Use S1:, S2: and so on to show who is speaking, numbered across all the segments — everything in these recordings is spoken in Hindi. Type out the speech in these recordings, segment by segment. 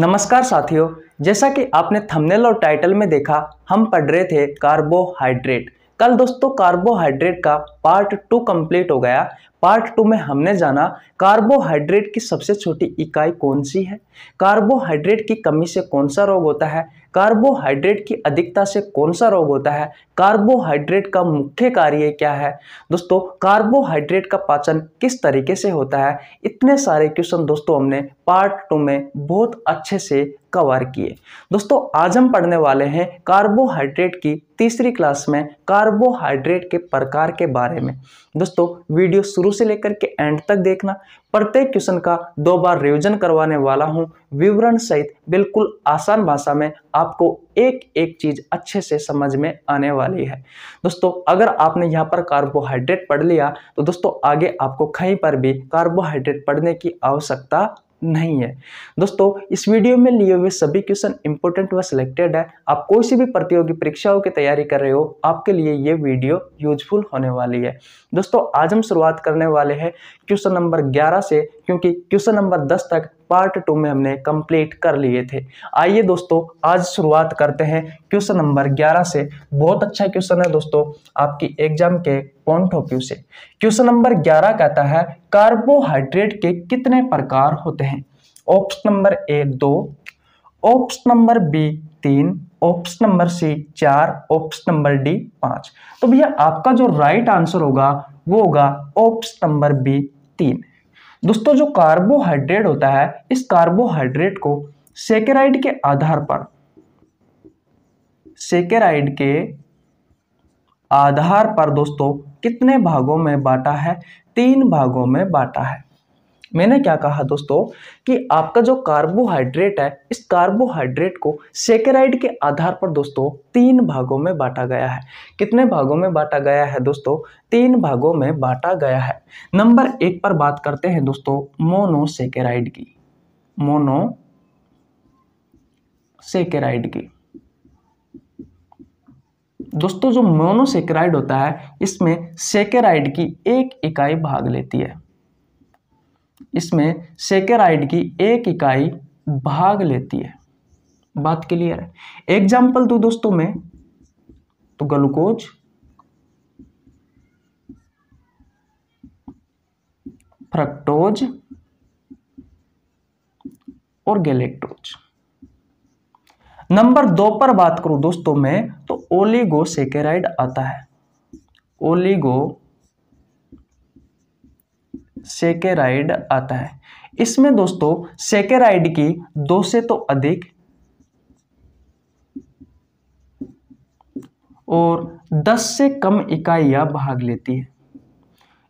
S1: नमस्कार साथियों जैसा कि आपने थंबनेल और टाइटल में देखा हम पढ़ रहे थे कार्बोहाइड्रेट कल दोस्तों कार्बोहाइड्रेट का पार्ट टू कंप्लीट हो गया पार्ट टू में हमने जाना कार्बोहाइड्रेट की सबसे छोटी इकाई कौन सी है कार्बोहाइड्रेट की कमी से कौन सा रोग होता है कार्बोहाइड्रेट की अधिकता से कौन सा रोग होता है कार्बोहाइड्रेट का मुख्य कार्य क्या है दोस्तों कार्बोहाइड्रेट का पाचन किस तरीके से होता है इतने सारे क्वेश्चन दोस्तों हमने पार्ट टू में बहुत अच्छे से कवर किए दोस्तों आज हम पढ़ने वाले हैं कार्बोहाइड्रेट की तीसरी क्लास में कार्बोहाइड्रेट के प्रकार के बारे में दोस्तों वीडियो शुरू शुरू से लेकर के एंड तक देखना प्रत्येक क्वेश्चन का दो बार रिवीजन करवाने वाला हूं विवरण सहित बिल्कुल आसान भाषा में आपको एक एक चीज अच्छे से समझ में आने वाली है दोस्तों अगर आपने यहाँ पर कार्बोहाइड्रेट पढ़ लिया तो दोस्तों आगे आपको कहीं पर भी कार्बोहाइड्रेट पढ़ने की आवश्यकता नहीं है दोस्तों इस वीडियो में लिए हुए सभी क्वेश्चन इंपॉर्टेंट व सिलेक्टेड है आप कोई सी भी प्रतियोगी परीक्षाओं की तैयारी कर रहे हो आपके लिए ये वीडियो यूजफुल होने वाली है दोस्तों आज हम शुरुआत करने वाले हैं क्वेश्चन नंबर 11 से क्योंकि क्वेश्चन नंबर 10 तक पार्ट टू में हमने कंप्लीट कर लिए थे आइए दोस्तों आज शुरुआत करते हैं क्वेश्चन नंबर 11 से बहुत अच्छा क्वेश्चन है दोस्तों आपकी एग्जाम के पॉइंट ऑफ व्यू से क्वेश्चन नंबर 11 कहता है कार्बोहाइड्रेट के कितने प्रकार होते हैं ऑप्शन नंबर ए दो ऑप्शन नंबर बी तीन ऑप्शन नंबर सी चार ऑप्शन नंबर डी पांच तो भैया आपका जो राइट आंसर होगा वो होगा ऑप्शन नंबर बी तीन दोस्तों जो कार्बोहाइड्रेट होता है इस कार्बोहाइड्रेट को सेकेराइड के आधार पर सेकेराइड के आधार पर दोस्तों कितने भागों में बांटा है तीन भागों में बांटा है मैंने क्या कहा दोस्तों कि आपका जो कार्बोहाइड्रेट है इस कार्बोहाइड्रेट को सेकेराइड के आधार पर दोस्तों तीन भागों में बांटा गया है कितने भागों में बांटा गया है दोस्तों तीन भागों में बांटा गया है नंबर एक पर बात करते हैं दोस्तों मोनोसेकेराइड की मोनो सेकेराइड की दोस्तों जो मोनोसेकेराइड होता है इसमें सेकेराइड की एक इकाई भाग लेती है इसमें सेकेराइड की एक इकाई भाग लेती है बात क्लियर है एग्जाम्पल दो दोस्तों में तो ग्लूकोज फ्रक्टोज और गैलेक्टोज नंबर दो पर बात करूं दोस्तों में तो ओलिगो सेकेराइड आता है ओलिगो सेकेराइड आता है इसमें दोस्तों सेकेराइड की दो से तो अधिक और 10 से कम इकाइयां भाग लेती है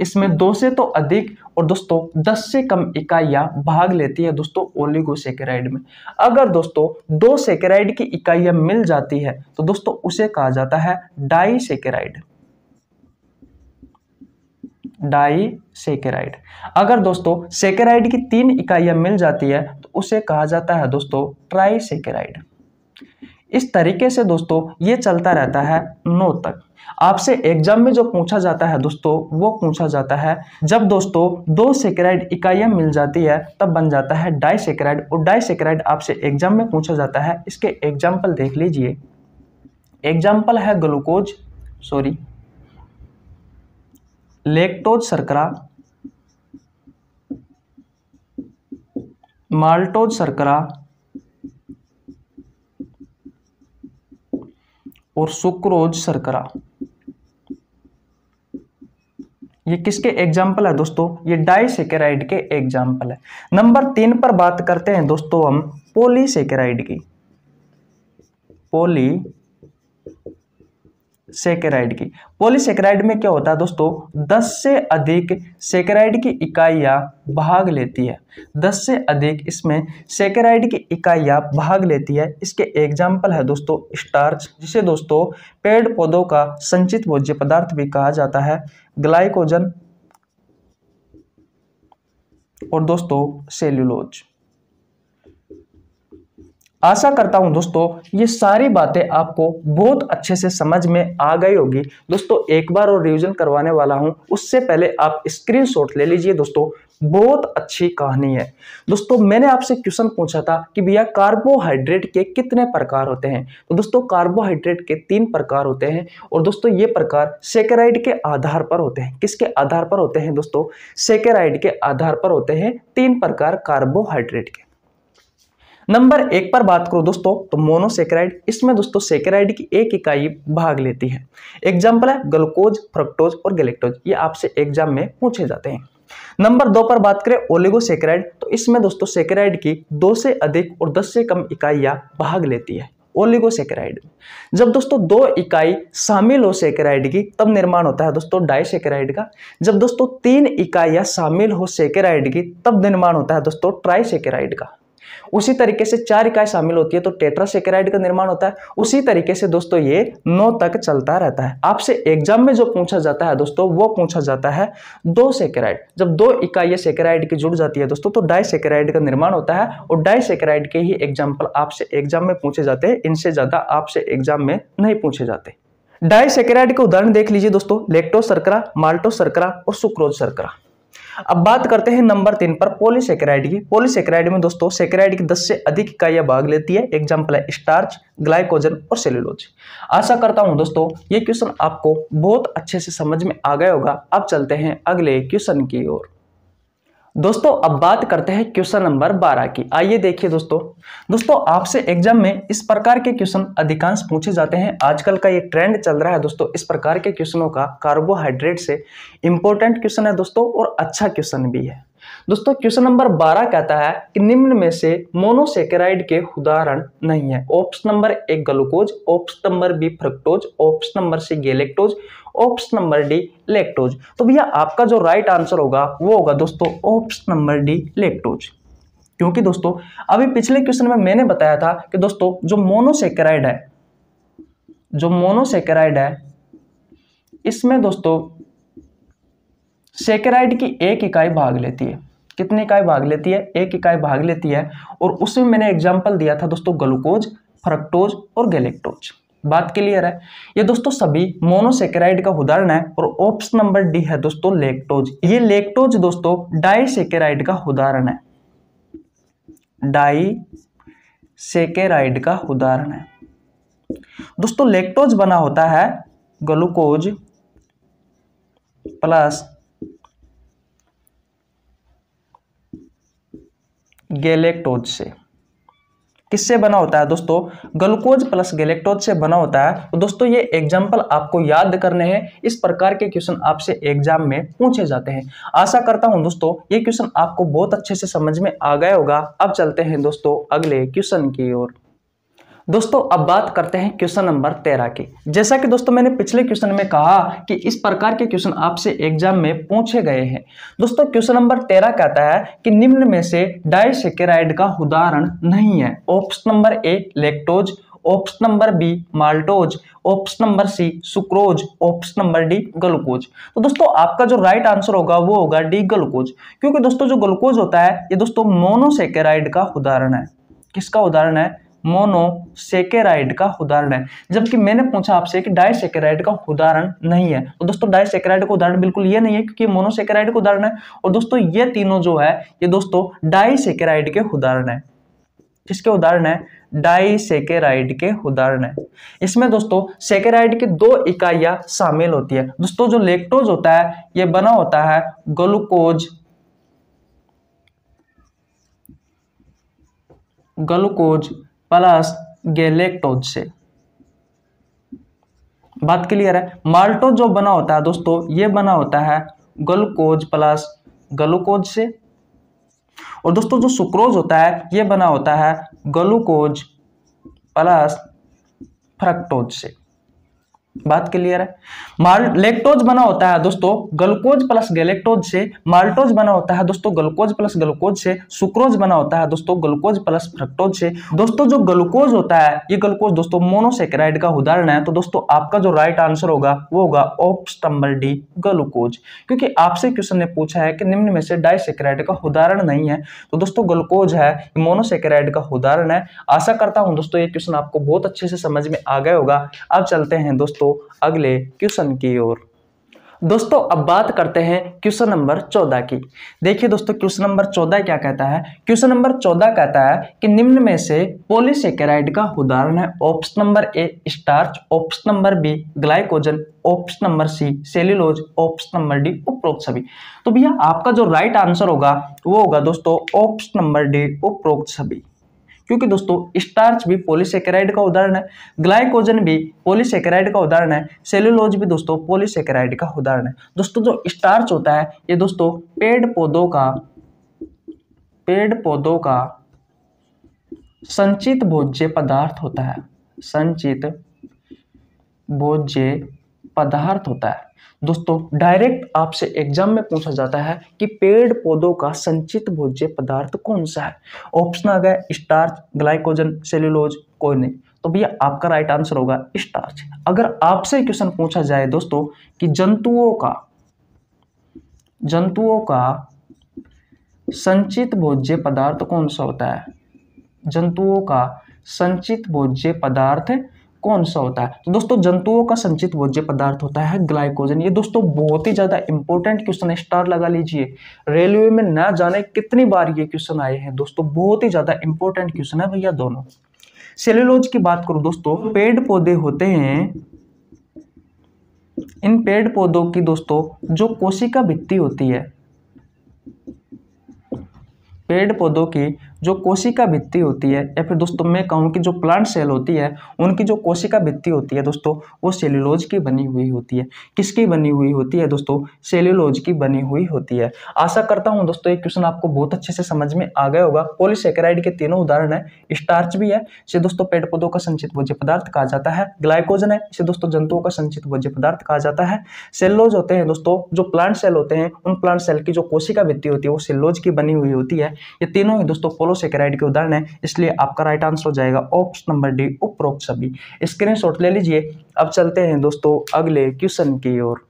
S1: इसमें दो से तो अधिक और दोस्तों 10 से कम इकाइयां भाग लेती है दोस्तों ओलिगोसेकेराइड में अगर दोस्तों दो सेकेराइड की इकाइयां मिल जाती है तो दोस्तों उसे कहा जाता है डाई सेकेराइड डाई सेकेराइड अगर दोस्तों सेकेराइड की तीन इकाइयां मिल जाती है तो उसे कहा जाता है दोस्तों ट्राई सेकेराइड इस तरीके से दोस्तों ये चलता रहता है नौ तक आपसे एग्जाम में जो पूछा जाता है दोस्तों वो पूछा जाता है जब दोस्तों दो सेक्राइड इकाइयां मिल जाती है तब बन जाता है डाई सेक्राइड और डाई सेक्राइड आपसे एग्जाम में पूछा जाता है इसके एग्जाम्पल देख लीजिए एग्जाम्पल है ग्लूकोज सॉरी लेक्टोज शर्करा माल्टोज शर्करा और सुक्रोज शर्करा ये किसके एग्जाम्पल है दोस्तों ये डाइसेकेराइड के एग्जाम्पल है नंबर तीन पर बात करते हैं दोस्तों हम पोलीसेकेराइड की पोली सेकेराइड की पॉलीसेकेराइड में क्या होता है दोस्तों दस से अधिक सेकेराइड की इकाइयाँ भाग लेती है दस से अधिक इसमें सेकेराइड की इकाइयाँ भाग लेती है इसके एग्जाम्पल है दोस्तों स्टार्च जिसे दोस्तों पेड़ पौधों का संचित भोज्य पदार्थ भी कहा जाता है ग्लाइकोजन और दोस्तों सेल्यूलोज आशा करता हूं दोस्तों ये सारी बातें आपको बहुत अच्छे से समझ में आ गई होगी दोस्तों एक बार और रिवीजन करवाने वाला हूं उससे पहले आप स्क्रीनशॉट ले लीजिए दोस्तों बहुत अच्छी कहानी है दोस्तों मैंने आपसे क्वेश्चन पूछा था कि भैया कार्बोहाइड्रेट के कितने प्रकार होते हैं तो दोस्तों कार्बोहाइड्रेट के तीन प्रकार होते हैं और दोस्तों ये प्रकार सेकेराइड के आधार पर होते हैं किसके आधार पर होते हैं दोस्तों सेकेराइड के आधार पर होते हैं तीन प्रकार कार्बोहाइड्रेट के नंबर एक पर बात करो दोस्तों तो मोनोसेक्राइड इसमें दोस्तों सेक्राइड की एक इकाई भाग लेती है एग्जाम्पल है ग्लूकोज फ्रक्टोज और गलेक्टोज ये आपसे एग्जाम में पूछे जाते हैं नंबर दो पर बात करें ओलिगोसेक्राइड तो इसमें दोस्तों सेक्राइड की दो से अधिक और दस से कम इकाइयां भाग लेती है ओलिगोसेक्राइड जब दोस्तों दो इकाई शामिल हो सेक्राइड की तब निर्माण होता है दोस्तों डाइसेक्राइड का जब दोस्तों तीन इकाइयां शामिल हो सेक्राइड की तब निर्माण होता है दोस्तों ट्राइसेक्राइड का उसी तरीके से चार इकाई शामिल होती है तो टेट्रासेकेराइड का निर्माण होता है उसी तरीके से दोस्तों ये नौ तक चलता रहता है आपसे एग्जाम में जो पूछा जाता है दोस्तों वो पूछा जाता है दो सेकेराइड जब दो इकाइयाँ सेकेराइड की जुड़ जाती है दोस्तों तो डाइसेकेराइड का निर्माण होता है और डाइसेकेराइड के ही एग्जाम्पल आपसे एग्जाम में पूछे जाते हैं इनसे ज़्यादा आपसे एग्जाम में नहीं पूछे जाते डाइसेकेराइड के उदाहरण देख लीजिए दोस्तों लेक्टो सरकरा माल्टो सरकरा और सुक्रोज सरकरा अब बात करते हैं नंबर तीन पर पोलिसक्राइड की पोलिसक्राइड में दोस्तों सेक्राइड की दस से अधिक इकाइयां भाग लेती है एग्जाम्पल है स्टार्च ग्लाइकोजन और सेलुलोज आशा करता हूं दोस्तों ये क्वेश्चन आपको बहुत अच्छे से समझ में आ गया होगा अब चलते हैं अगले क्वेश्चन की ओर दोस्तों अब बात करते हैं क्वेश्चन नंबर 12 की आइए देखिए दोस्तों दोस्तों आपसे एग्जाम में इस प्रकार के क्वेश्चन अधिकांश पूछे जाते हैं आजकल का ये ट्रेंड चल रहा है दोस्तों इस प्रकार के क्वेश्चनों का कार्बोहाइड्रेट से इंपॉर्टेंट क्वेश्चन है दोस्तों और अच्छा क्वेश्चन भी है दोस्तों क्वेश्चन नंबर बारह कहता है कि निम्न में से मोनोसेकेराइड के उदाहरण नहीं है ऑप्शन नंबर एक glucose option number B fructose option number C galactose option number D lactose तो भैया आपका जो राइट आंसर होगा वो होगा दोस्तों ऑप्शन नंबर डी लेक्टोज क्योंकि दोस्तों अभी पिछले क्वेश्चन में मैंने बताया था कि दोस्तों जो मोनोसेकेराइड है जो मोनोसेकेराइड है इसमें दोस्तों सेकेराइड की एक इकाई भाग लेती है कितनी इकाई भाग लेती है एक इकाई भाग लेती है और उसमें मैंने एग्जाम्पल दिया था दोस्तों ग्लूकोज फ्रक्टोज और गैलेक्टोज बात क्लियर है ये दोस्तों सभी मोनोसेकेराइड का उदाहरण है और ऑप्शन नंबर डी है दोस्तों लेक्टोज ये लेक्टोज दोस्तों डाइसेकेराइड का उदाहरण है डाइसेकेराइड का उदाहरण है दोस्तों लेक्टोज बना होता है ग्लूकोज प्लस गैलेक्टोज से किससे बना होता है दोस्तों ग्लूकोज प्लस गैलेक्टोज से बना होता है तो दोस्तों ये एग्जाम्पल आपको याद करने हैं इस प्रकार के क्वेश्चन आपसे एग्जाम में पूछे जाते हैं आशा करता हूं दोस्तों ये क्वेश्चन आपको बहुत अच्छे से समझ में आ गया होगा अब चलते हैं दोस्तों अगले क्वेश्चन की ओर दोस्तों अब बात करते हैं क्वेश्चन नंबर तेरह की जैसा कि दोस्तों मैंने पिछले क्वेश्चन में कहा कि इस प्रकार के क्वेश्चन आपसे एग्जाम में पूछे गए हैं दोस्तों क्वेश्चन नंबर तेरह कहता है कि निम्न में से डाइसेकेराइड का उदाहरण नहीं है option number A lactose option number B maltose option number C sucrose option number D glucose तो दोस्तों आपका जो राइट आंसर होगा वो होगा डी ग्लूकोज क्योंकि दोस्तों जो ग्लूकोज होता है ये दोस्तों मोनोसेकेराइड का उदाहरण है किसका उदाहरण है मोनोसेकेराइड का उदाहरण है जबकि मैंने पूछा आपसे कि डाइसेकेराइड का उदाहरण नहीं है तो दोस्तों डाइसेकेराइड का उदाहरण बिल्कुल ये नहीं है क्योंकि मोनोसेकेराइड का उदाहरण है और दोस्तों ये तीनों जो है ये दोस्तों डाइसेकेराइड के उदाहरण है किसके उदाहरण है डाइसेकेराइड के उदाहरण है इसमें दोस्तों सेकेराइड की दो इकाइयां शामिल होती है दोस्तों जो लेक्टोज होता है ये बना होता है ग्लूकोज ग्लूकोज प्लस गैलेक्टोज से बात क्लियर है माल्टोज जो बना होता है दोस्तों ये बना होता है ग्लूकोज प्लस ग्लूकोज से और दोस्तों जो सुक्रोज होता है ये बना होता है ग्लूकोज प्लस फ्रक्टोज से बात क्लियर है माल बना होता है दोस्तों ग्लूकोज प्लस गैलेक्टोज से माल्टोज बना होता है दोस्तों ग्लूकोज प्लस ग्लूकोज से सुक्रोज बना होता है दोस्तों ग्लूकोज प्लस फ्रक्टोज से दोस्तों जो ग्लूकोज होता है ये ग्लूकोज दोस्तों मोनोसेक्राइड का उदाहरण है तो दोस्तों आपका जो राइट आंसर होगा वो होगा ऑप्स्टम्बल डी ग्लूकोज क्योंकि आपसे क्वेश्चन ने पूछा है कि निम्न में से डाइसेक्राइड का उदाहरण नहीं है तो दोस्तों ग्लूकोज है मोनोसेक्राइड का उदाहरण है आशा करता हूँ दोस्तों ये क्वेश्चन आपको बहुत अच्छे से समझ में आ गया होगा अब चलते हैं दोस्तों दोस्तों अगले क्वेश्चन की ओर दोस्तों अब बात करते हैं क्वेश्चन नंबर चौदह की देखिए दोस्तों क्वेश्चन नंबर चौदह क्या कहता है क्वेश्चन नंबर चौदह कहता है कि निम्न में से पोलिसकेराइड का उदाहरण है option number A starch option number B glycogen option number C cellulose option number D उपरोक्त सभी तो भैया आपका जो राइट आंसर होगा वो होगा दोस्तों ऑप्शन नंबर डी उपरोक्त सभी क्योंकि दोस्तों स्टार्च भी पोलिसेकेराइड का उदाहरण है ग्लाइकोजन भी पोलिसेकेराइड का उदाहरण है सेल्यूलोज भी दोस्तों पोलिसेकेराइड का उदाहरण है दोस्तों जो स्टार्च होता है ये दोस्तों पेड़ पौधों का पेड़ पौधों का संचित भोज्य पदार्थ होता है संचित भोज्य पदार्थ होता है दोस्तों डायरेक्ट आपसे एग्जाम में पूछा जाता है कि पेड़ पौधों का संचित भोज्य पदार्थ कौन सा है ऑप्शन आ गया स्टार्च ग्लाइकोजन सेल्यूलोज कोई नहीं तो भैया आपका राइट आंसर होगा स्टार्च अगर आपसे क्वेश्चन पूछा जाए दोस्तों कि जंतुओं का जंतुओं का संचित भोज्य पदार्थ कौन सा होता है जंतुओं का संचित भोज्य पदार्थ कौन सा होता है तो दोस्तों जंतुओं का संचित भोज्य पदार्थ होता है ग्लाइकोजन ये दोस्तों बहुत ही ज़्यादा इंपॉर्टेंट क्वेश्चन है स्टार लगा लीजिए रेलवे में ना जाने कितनी बार ये क्वेश्चन आए हैं दोस्तों बहुत ही ज़्यादा इंपॉर्टेंट क्वेश्चन है भैया दोनों सेलुलोज की बात करूं दोस्तों पेड़ पौधे होते हैं इन पेड़ पौधों की दोस्तों जो कोशिका भित्ती होती है पेड़ पौधों की जो कोशिका भित्ति होती है या फिर दोस्तों मैं कहूँ कि जो प्लांट सेल होती है उनकी जो कोशिका भित्ति होती है दोस्तों वो सेल्यूलोज की बनी हुई होती है किसकी बनी हुई होती है दोस्तों सेल्यूलोज की बनी हुई होती है आशा करता हूँ दोस्तों ये क्वेश्चन आपको बहुत अच्छे से समझ में आ गया होगा पोलिसेकेराइड के तीनों उदाहरण है स्टार्च भी है इसे दोस्तों पेड़ पौधों का संचित भोज्य पदार्थ कहा जाता है ग्लाइकोजन है इसे दोस्तों जंतुओं का संचित भोज्य पदार्थ कहा जाता है सेल्लोज होते हैं दोस्तों जो प्लांट सेल होते हैं उन प्लांट सेल की जो कोशिका भित्ति होती है वो सेल्लोज की बनी हुई होती है ये तीनों ही दोस्तों कार्बोसेकेराइड के उदाहरण है इसलिए आपका राइट आंसर हो जाएगा ऑप्शन नंबर डी उपरोक्त सभी स्क्रीन ले लीजिए अब चलते हैं दोस्तों अगले क्वेश्चन की ओर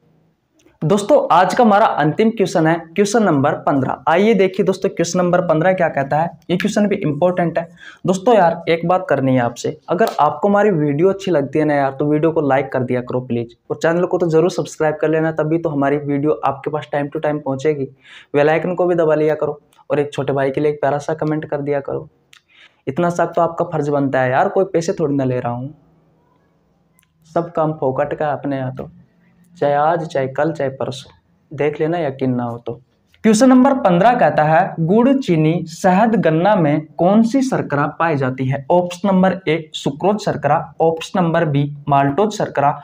S1: दोस्तों आज का हमारा अंतिम क्वेश्चन है क्वेश्चन नंबर पंद्रह आइए देखिए दोस्तों क्वेश्चन नंबर पंद्रह क्या कहता है ये क्वेश्चन भी इंपॉर्टेंट है दोस्तों यार एक बात करनी है आपसे अगर आपको हमारी वीडियो अच्छी लगती है ना यार तो वीडियो को लाइक कर दिया करो प्लीज और चैनल को तो जरूर सब्सक्राइब कर लेना तभी तो हमारी वीडियो आपके पास टाइम टू टाइम पहुंचेगी वेलाइकन को भी दबा लिया करो और एक छोटे भाई के लिए एक प्यारा सा कमेंट कर दिया करो इतना सा तो आपका फर्ज बनता है यार कोई पैसे थोड़ी ना ले रहा हूँ सब काम फोकट का अपने यहाँ तो चाहे आज चाहे कल चाहे परसों देख लेना यकीन ना हो तो क्वेश्चन नंबर पंद्रह कहता है गुड़ चीनी शहद गन्ना में कौन सी शर्करा पाई जाती है ऑप्शन नंबर ए सुक्रोज शर्करा ऑप्शन नंबर बी माल्टोज शर्करा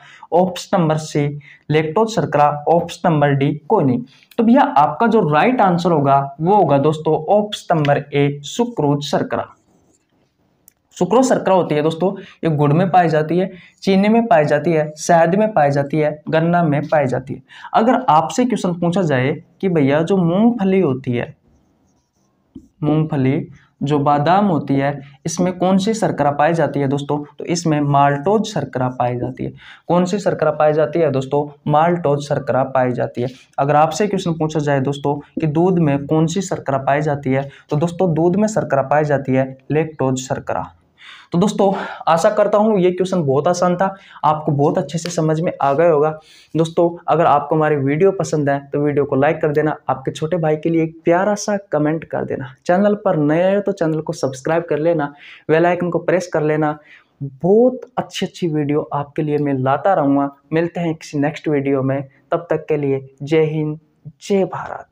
S1: ऑप्शन नंबर सी लेक्टोज शर्करा ऑप्शन नंबर डी कोनी तो भैया आपका जो राइट आंसर होगा वो होगा दोस्तों ऑप्शन नंबर ए सुक्रोज शर्करा सुक्रोज शर्करा होती है दोस्तों ये गुड़ में पाई जाती है चीनी में पाई जाती है शहद में पाई जाती है गन्ना में पाई जाती है अगर आपसे क्वेश्चन पूछा जाए कि भैया जो मूंगफली होती है मूंगफली जो बादाम होती है इसमें कौन सी शर्करा पाई जाती है दोस्तों तो इसमें माल्टोज शर्करा पाई जाती है कौन सी शर्करा पाई जाती है दोस्तों माल्टोज शर्करा पाई जाती है अगर आपसे क्वेश्चन पूछा जाए दोस्तों कि दूध में कौन सी शर्करा पाई जाती है तो दोस्तों दूध में शर्करा पाई जाती है लेक्टोज शर्करा तो दोस्तों आशा करता हूँ ये क्वेश्चन बहुत आसान था आपको बहुत अच्छे से समझ में आ गया होगा दोस्तों अगर आपको हमारे वीडियो पसंद है तो वीडियो को लाइक कर देना आपके छोटे भाई के लिए एक प्यारा सा कमेंट कर देना चैनल पर नए आए तो चैनल को सब्सक्राइब कर लेना वेलाइकन आइकन को प्रेस कर लेना बहुत अच्छी अच्छी वीडियो आपके लिए मैं लाता रहूँगा मिलते हैं किसी नेक्स्ट वीडियो में तब तक के लिए जय हिंद जय भारत